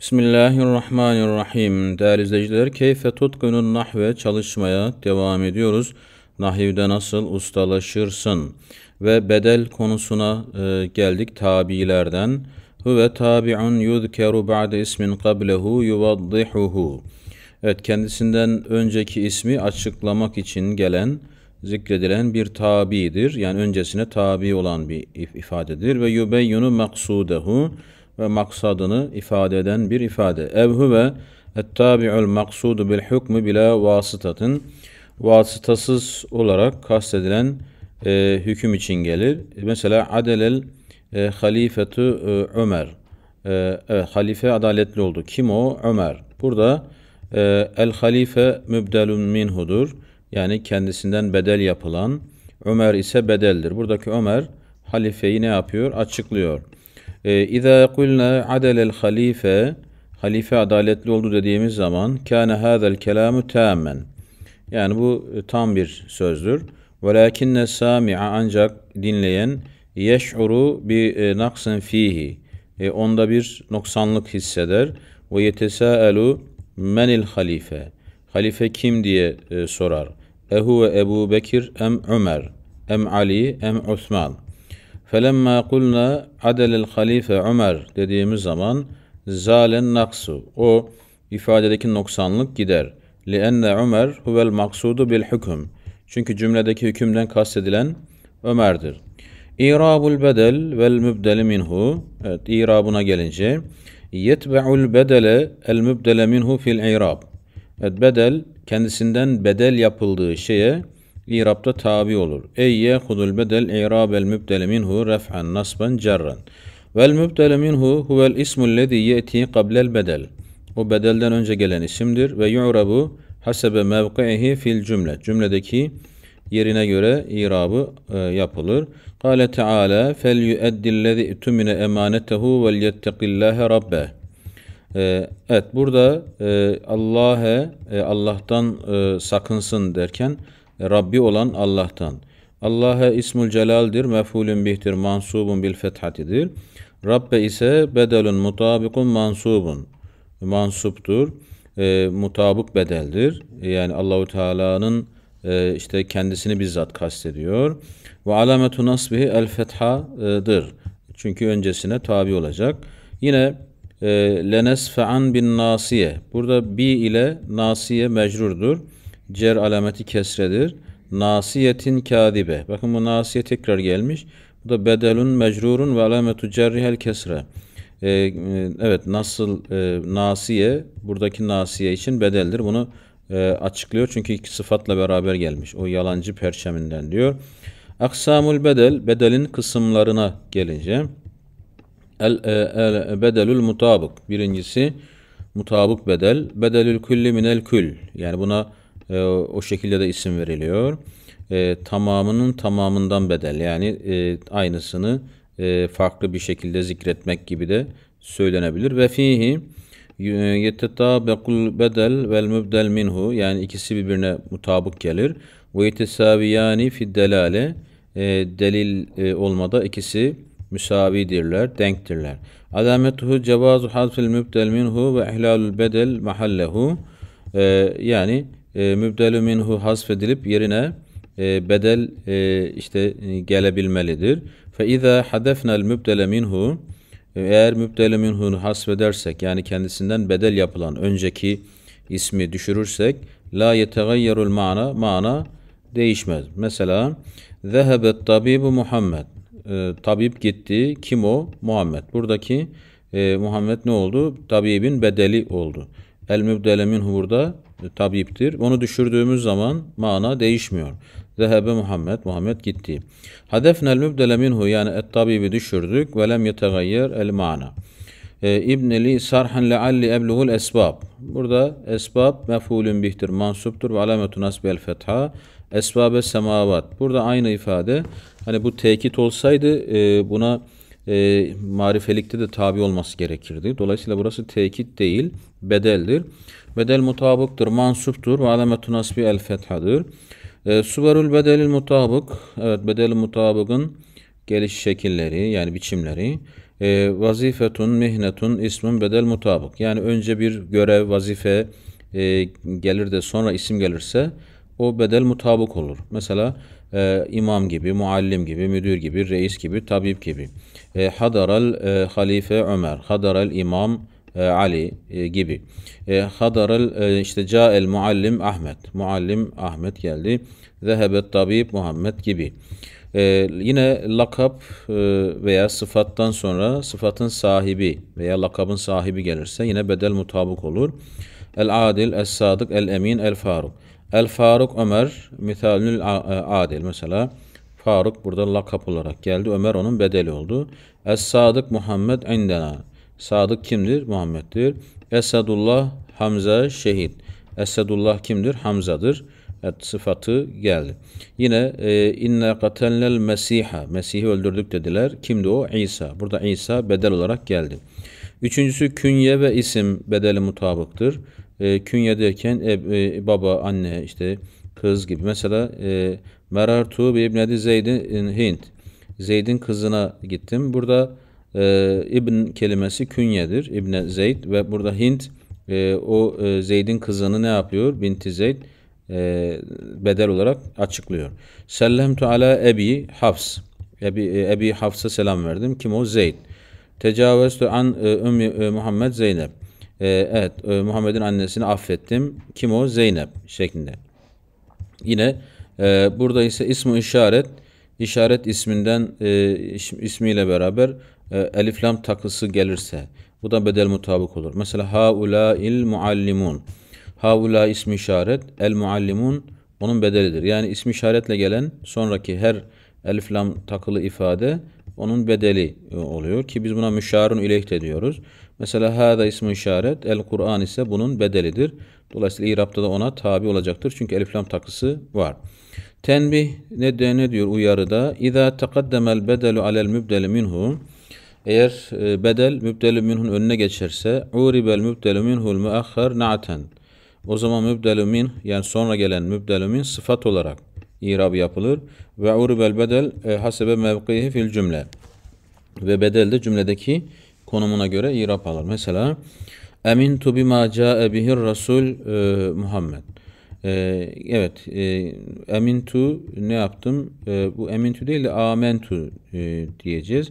Bismillahirrahmanirrahim. Değerli izleyiciler, keyfe tutkunun nahve çalışmaya devam ediyoruz. Nahivde nasıl ustalaşırsın? Ve bedel konusuna e, geldik tabilerden. Huve tabi'un yudkeru ba'de ismin qablehu yuvaddihuhu. Evet, kendisinden önceki ismi açıklamak için gelen, zikredilen bir tabidir. Yani öncesine tabi olan bir ifadedir. Ve yubeyyunu maksudehu ve maksadını ifade eden bir ifade. Evhü ve ettabi'ül maksudu bil hükmü bila vasıtatın vasıtasız olarak kastedilen e, hüküm için gelir. Mesela adelel e, halifetu e, Ömer. E, evet, halife adaletli oldu. Kim o? Ömer. Burada e, el halife mübdelun minhudur. Yani kendisinden bedel yapılan. Ömer ise bedeldir. Buradaki Ömer halifeyi ne yapıyor? Açıklıyor. Ee, İza kulna adelel halife halife adaletli oldu dediğimiz zaman kâne hâzel kelâmü tâmen. Yani bu e, tam bir sözdür. Velakinne sâmi'a ancak dinleyen yeş'uru bi e, naksın fihi. E, onda bir noksanlık hisseder. Ve yetesâelu menil halife. Halife kim diye sorar. Ehu ve Ebu Bekir em Ömer em Ali em Osman. Felemma kulna adelil halife Ömer dediğimiz zaman zalen naksu. O ifadedeki noksanlık gider. Li enne Ömer huvel maksudu bil hüküm. Çünkü cümledeki hükümden kastedilen Ömer'dir. İrabul bedel vel mübdeli minhu. Evet, irabuna gelince yetbe'ul bedele el mübdele minhu fil irab. Evet, bedel kendisinden bedel yapıldığı şeye İrab'da tabi olur. Eyye hudul bedel i'rabel mübdele minhu ref'an nasban cerran. Vel mübdele minhu huvel ismul lezi ye'ti kablel bedel. O bedelden önce gelen isimdir ve yu'rabu hasebe mevkihi fil cümle. Cümledeki yerine göre irabı e, yapılır. Kale Teala fel yueddillezi itümine emanetehu vel yettekillâhe rabbeh. E, evet burada e, Allah'e e, Allah'tan e, sakınsın derken Rabbi olan Allah'tan. Allah'a ismul celaldir, mef'ulün bihtir, mansubun bil fethatidir. Rabbe ise bedelun mutabikun mansubun. Mansuptur, e, mutabık bedeldir. E, yani Allahu Teala'nın e, işte kendisini bizzat kastediyor. Ve alametu nasbihi el fethadır. Çünkü öncesine tabi olacak. Yine e, lenesfe'an bin nasiye. Burada bi ile nasiye mecrurdur cer alameti kesredir. Nasiyetin kadibe. Bakın bu nasiye tekrar gelmiş. Bu da bedelun mecrurun ve alametu cerrihel kesre. Ee, evet nasıl e, nasiye buradaki nasiye için bedeldir. Bunu e, açıklıyor çünkü iki sıfatla beraber gelmiş. O yalancı perçeminden diyor. Aksamul bedel bedelin kısımlarına gelince el, e, el bedelül mutabık. Birincisi mutabık bedel. Bedelül külli minel kül. Yani buna e, o şekilde de isim veriliyor. E, tamamının tamamından bedel yani e, aynısını e, farklı bir şekilde zikretmek gibi de söylenebilir. Ve fihi e, yetetabekul bedel vel mübdel minhu yani ikisi birbirine mutabık gelir. Ve yetesaviyani fid delale e, delil e, olmada ikisi müsavidirler, denktirler. Alametuhu cevazu hazfil mübdel minhu ve ihlalul bedel mahallehu e, yani e, mübdelü minhu hasfedilip yerine e, bedel e, işte e, gelebilmelidir. Fe izâ hadefnel mübdele minhu e, eğer mübdele minhu hasfedersek yani kendisinden bedel yapılan önceki ismi düşürürsek la yetegayyerul mana mana değişmez. Mesela zehebet tabibu Muhammed. E, tabip gitti. Kim o? Muhammed. Buradaki e, Muhammed ne oldu? Tabibin bedeli oldu. El mübdele minhu burada e, tabiptir. Onu düşürdüğümüz zaman mana değişmiyor. Zehebe Muhammed, Muhammed gitti. el mübdele minhu yani et tabibi düşürdük ve lem yetegayyer el mana. E, İbneli sarhan lealli ebluhul esbab. Burada esbab mefulün bihtir, mansuptur ve alametun asbi el fetha. Esbabe semavat. Burada aynı ifade. Hani bu tekit olsaydı e, buna e, marifelikte de tabi olması gerekirdi. Dolayısıyla burası tekit değil, bedeldir. Bedel mutabıktır, mansuptur ve alametü nasbi el fethadır. E, suverül bedelil mutabık, evet bedel mutabıkın geliş şekilleri yani biçimleri. E, vazifetun, mihnetun, ismin bedel mutabık. Yani önce bir görev, vazife e, gelir de sonra isim gelirse o bedel mutabık olur. Mesela e, imam gibi, muallim gibi, müdür gibi, reis gibi, tabip gibi. E, hadaral e, halife Ömer, hadaral imam e, Ali e, gibi. E, hadaral e, işte cael muallim Ahmet, muallim Ahmet geldi. Zehebet tabip Muhammed gibi. Ee, yine lakap e, veya sıfattan sonra sıfatın sahibi veya lakabın sahibi gelirse yine bedel mutabık olur. El adil, el sadık, el emin, el faruk. El Faruk Ömer misalül e, adil mesela Faruk burada lakap olarak geldi. Ömer onun bedeli oldu. Es Sadık Muhammed indena. Sadık kimdir? Muhammed'dir. Esadullah Hamza şehit. Esadullah kimdir? Hamza'dır. Et sıfatı geldi. Yine e, inne katelnel mesiha. Mesih'i öldürdük dediler. Kimdi o? İsa. Burada İsa bedel olarak geldi. Üçüncüsü künye ve isim bedeli mutabıktır e, künye derken e, e, baba, anne, işte kız gibi. Mesela e, merartu bi ibnedi Zeyd'in e, Hint. Zeyd'in kızına gittim. Burada e, İbn kelimesi künyedir. İbne Zeyd ve burada Hint e, o e, Zeyd'in kızını ne yapıyor? Binti Zeyd e, bedel olarak açıklıyor. Sellemtu ala ebi Hafs. Ebi, e, ebi Hafs'a selam verdim. Kim o? Zeyd. Tecavüztü an e, Ümmü e, Muhammed Zeynep. Ee, e, evet Muhammed'in annesini affettim. Kim o? Zeynep şeklinde. Yine e, burada ise ismi işaret işaret isminden e, ismiyle beraber e, elif takısı gelirse bu da bedel mutabık olur. Mesela haula il muallimun. Haula ismi işaret, el muallimun onun bedelidir. Yani ismi işaretle gelen sonraki her eliflam takılı ifade onun bedeli e, oluyor ki biz buna müşarun ileyh de diyoruz. Mesela hâda ismi işaret, el Kur'an ise bunun bedelidir. Dolayısıyla İrab'da da ona tabi olacaktır. Çünkü elif lam takısı var. Tenbih ne, de, ne diyor uyarıda? İza takaddemel bedelu alel mübdeli minhu. Eğer e, bedel mübdeli minhun önüne geçerse uribel mübdeli minhul müahhar na'ten. O zaman mübdeli min yani sonra gelen mübdeli min sıfat olarak irab yapılır. Ve uribel bedel e, hasebe mevkihi fil cümle. Ve bedel de cümledeki konumuna göre irap alır. Mesela Emin tu bima ca'e bihir rasul e, Muhammed. E, evet, e, emin tu ne yaptım? E, bu emin tu değil de tu e, diyeceğiz.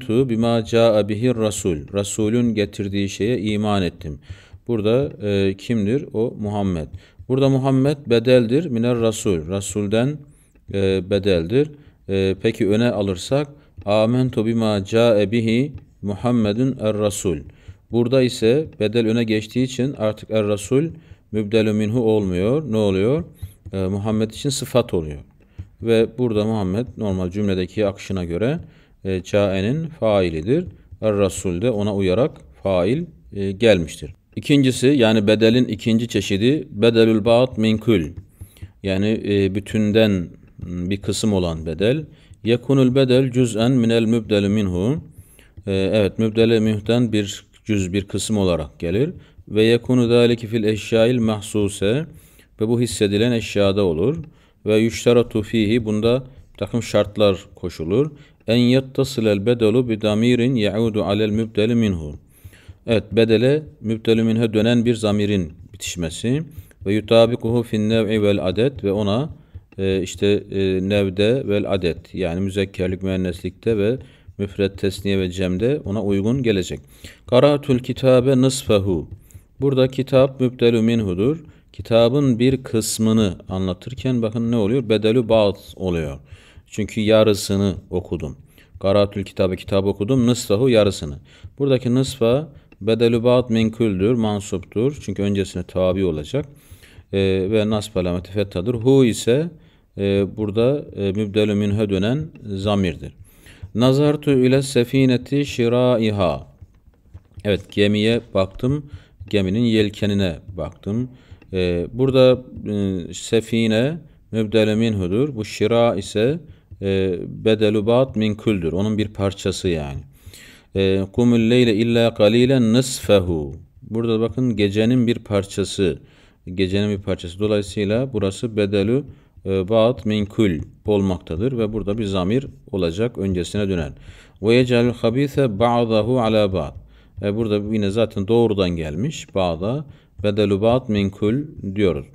tu bima ca'e bihir rasul. Rasulün getirdiği şeye iman ettim. Burada e, kimdir? O Muhammed. Burada Muhammed bedeldir miner rasul. Rasulden e, bedeldir. E, peki öne alırsak tu bima ca'e bihi Muhammedun er-Rasul. Burada ise bedel öne geçtiği için artık er-Rasul mübdelü minhu olmuyor. Ne oluyor? E, Muhammed için sıfat oluyor. Ve burada Muhammed normal cümledeki akışına göre e, caenin failidir. Er-Rasul de ona uyarak fail e, gelmiştir. İkincisi yani bedelin ikinci çeşidi bedelül baat minkül. Yani e, bütünden bir kısım olan bedel. Yekunul bedel cüz'en minel mübdelü minhu. Ee, evet mübdele mühten bir cüz bir kısım olarak gelir. Ve yekunu zalike fil eşyail mahsuse ve bu hissedilen eşyada olur. Ve yüşteratu fihi bunda takım şartlar koşulur. En el bedelu bi damirin yaudu alel mübdele minhu. Evet bedele mübdele minhu dönen bir zamirin bitişmesi ve yutabikuhu fin nev'i vel adet ve ona e, işte e, nevde vel adet yani müzekkerlik müenneslikte ve müfret tesniye ve cemde ona uygun gelecek. Karatül kitabe nısfehu. Burada kitap mübdelü minhudur. Kitabın bir kısmını anlatırken bakın ne oluyor? Bedelü baz oluyor. Çünkü yarısını okudum. Karatül kitabı kitap okudum. Nısfahu yarısını. Buradaki nısfa bedelü baz minküldür, mansuptur. Çünkü öncesine tabi olacak. E, ve nasb alameti fettadır. Hu ise e, burada e, mübdelü minhe dönen zamirdir. Nazartu ile sefineti şiraiha. Evet gemiye baktım. Geminin yelkenine baktım. Ee, burada e, sefine mübdele minhudur. Bu şira ise e, bedelubat minküldür. Onun bir parçası yani. E, Kumul leyle illa kalilen nisfehu. Burada bakın gecenin bir parçası. Gecenin bir parçası. Dolayısıyla burası bedelü e, Baat minkul olmaktadır ve burada bir zamir olacak öncesine dönen. Ve yecelül habise ba'dahu ala ba'd. E burada yine zaten doğrudan gelmiş. Ba'da bedelü ba'd minkul diyoruz.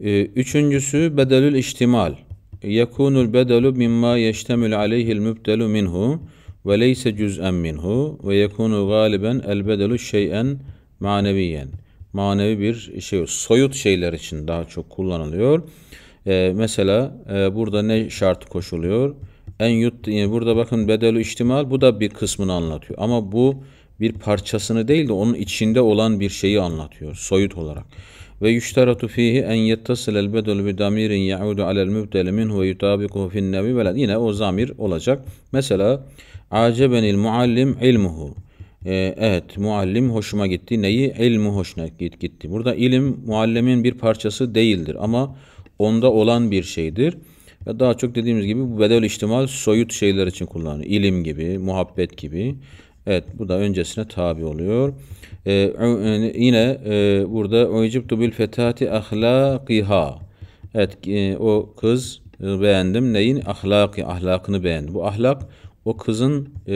E, üçüncüsü bedelül ihtimal. Yekunul bedelü mimma yeştemül aleyhil mübdelü minhu ve leyse cüz'en minhu ve yekunu galiben el bedelü şey'en maneviyen. Manevi bir şey, soyut şeyler için daha çok kullanılıyor. E, mesela e, burada ne şart koşuluyor? En yut yani burada bakın bedelü ihtimal bu da bir kısmını anlatıyor. Ama bu bir parçasını değil de onun içinde olan bir şeyi anlatıyor soyut olarak. Ve yüşteratu fihi en yettasıl el bedel bi damirin yaudu alel mübdel minhu ve yutabiku fin nevi veled. Yine o zamir olacak. Mesela acebenil muallim ilmuhu. Ee, evet muallim hoşuma gitti. Neyi? İlmi hoşuna gitti. Burada ilim muallimin bir parçası değildir ama onda olan bir şeydir. Ve daha çok dediğimiz gibi bu bedel ihtimal soyut şeyler için kullanılır İlim gibi, muhabbet gibi. Evet bu da öncesine tabi oluyor. Ee, yine e, burada ucibtu bil fetati ahlaqiha. Evet e, o kız e, beğendim. Neyin? Ahlaki, ahlakını beğendim. Bu ahlak o kızın e,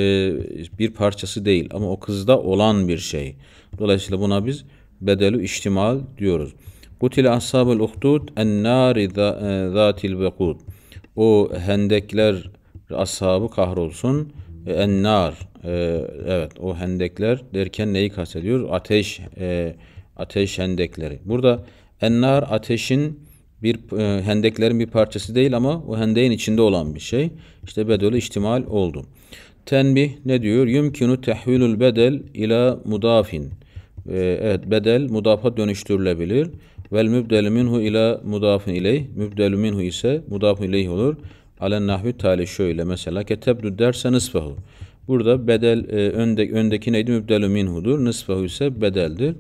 bir parçası değil ama o kızda olan bir şey. Dolayısıyla buna biz bedelü ihtimal diyoruz. Kutile ashabul uhdud en nari e, zatil vekud. O hendekler ashabı kahrolsun. E, en nar. E, evet o hendekler derken neyi kastediyor? Ateş ateş hendekleri. Burada en nar ateşin bir e, hendeklerin bir parçası değil ama o hendeğin içinde olan bir şey. İşte bedel ihtimal oldu. Tenbih ne diyor? Yumkinu tehvilul bedel ila mudafin. E, evet bedel mudafa dönüştürülebilir. Vel mübdelü minhu ila mudafın ileyh. Mübdelü minhu ise mudafın ileyh olur. Alen nahvi tali şöyle mesela. Ketebdü derse nısfahu. Burada bedel e, önde, öndeki neydi? Mübdelü minhudur. Nısfahu ise bedeldir.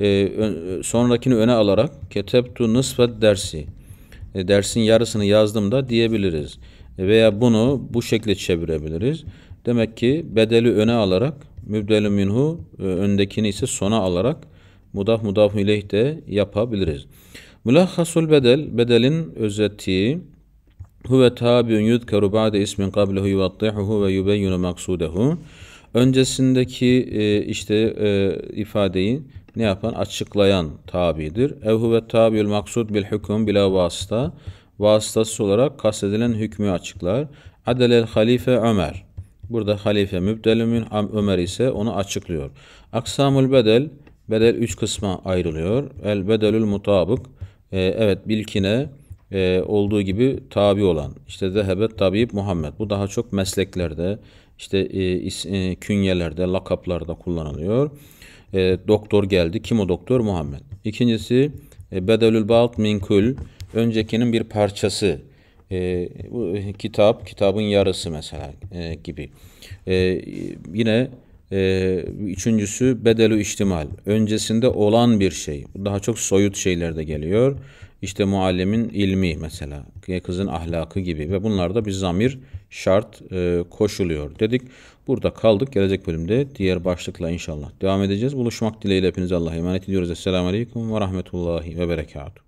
E, ön, e, sonrakini öne alarak ketebtu nısfet dersi. E, dersin yarısını yazdım da diyebiliriz. E, veya bunu bu şekilde çevirebiliriz. Demek ki bedeli öne alarak mübdelü minhu e, öndekini ise sona alarak mudaf mudaf ileyh de yapabiliriz. Mülahhasul bedel, bedelin özeti huve tabiun yudkeru ba'de ismin kablehu yuvattihuhu ve yubeyyunu maksudehu. Öncesindeki e, işte e, ifadeyi ne yapan? Açıklayan tabidir. Ev huve tabiul maksud bil hüküm bila vasıta. Vasıtası olarak kastedilen hükmü açıklar. Adelel halife Ömer. Burada halife mübdelümün Ömer ise onu açıklıyor. Aksamul bedel bedel üç kısma ayrılıyor. El bedelül mutabık. E, evet bilkine e, olduğu gibi tabi olan. İşte zehebet tabip Muhammed. Bu daha çok mesleklerde, işte e, is, e, künyelerde, lakaplarda kullanılıyor. E, doktor geldi. Kim o doktor? Muhammed. İkincisi e, bedelül balt minkül. Öncekinin bir parçası. E, bu, e, kitap, kitabın yarısı mesela e, gibi. E, yine ee, üçüncüsü bedelu ihtimal. Öncesinde olan bir şey. daha çok soyut şeylerde geliyor. İşte muallimin ilmi mesela, kızın ahlakı gibi ve bunlarda bir zamir şart e, koşuluyor dedik. Burada kaldık. Gelecek bölümde diğer başlıkla inşallah devam edeceğiz. Buluşmak dileğiyle hepinize Allah'a emanet ediyoruz. Esselamu Aleyküm ve Rahmetullahi ve Berekatuhu.